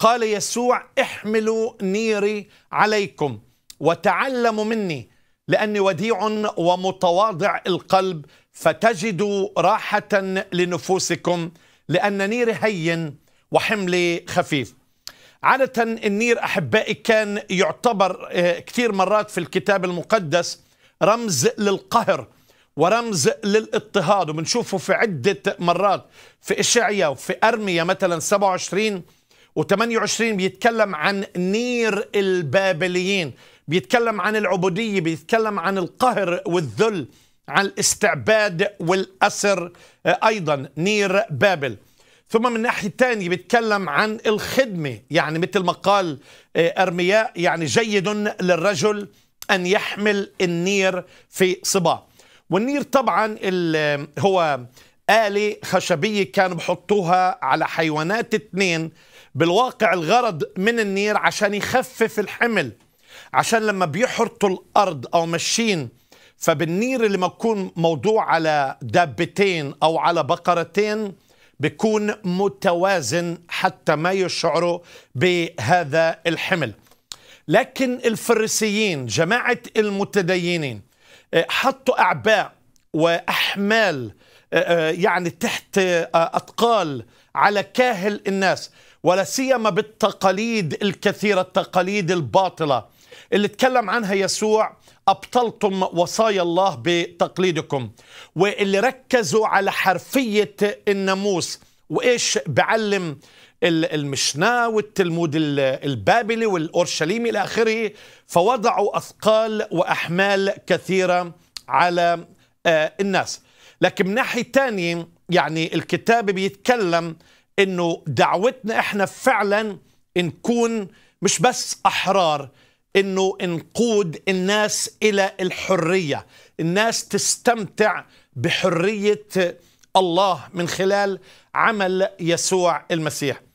قال يسوع احملوا نيري عليكم وتعلموا مني لاني وديع ومتواضع القلب فتجدوا راحه لنفوسكم لان نيري هين وحملي خفيف عادة النير أحبائي كان يعتبر آه، كثير مرات في الكتاب المقدس رمز للقهر ورمز للاضطهاد وبنشوفه في عدة مرات في إشعيا وفي أرميا مثلا 27 و28 بيتكلم عن نير البابليين بيتكلم عن العبودية بيتكلم عن القهر والذل عن الاستعباد والأسر آه، أيضا نير بابل ثم من ناحية تانية بيتكلم عن الخدمة يعني مثل ما قال آه، أرمياء يعني جيد للرجل أن يحمل النير في صباه والنير طبعا آه، هو آلة خشبية كانوا بحطوها على حيوانات اثنين بالواقع الغرض من النير عشان يخفف الحمل عشان لما بيحرطوا الأرض أو ماشيين فبالنير اللي ما بكون موضوع على دابتين أو على بقرتين بيكون متوازن حتى ما يشعروا بهذا الحمل لكن الفريسيين جماعة المتدينين آه، حطوا أعباء وأحمال آه، آه، يعني تحت آه، أثقال على كاهل الناس ولا سيما بالتقاليد الكثيرة التقاليد الباطلة اللي تكلم عنها يسوع أبطلتم وصايا الله بتقليدكم واللي ركزوا على حرفية الناموس وإيش بعلم المشناه والتلمود البابلي والأورشليمي إلى آخره فوضعوا أثقال وأحمال كثيرة على آه، الناس لكن من ناحية تانية يعني الكتاب بيتكلم انه دعوتنا احنا فعلا نكون مش بس احرار انه نقود الناس الى الحريه الناس تستمتع بحريه الله من خلال عمل يسوع المسيح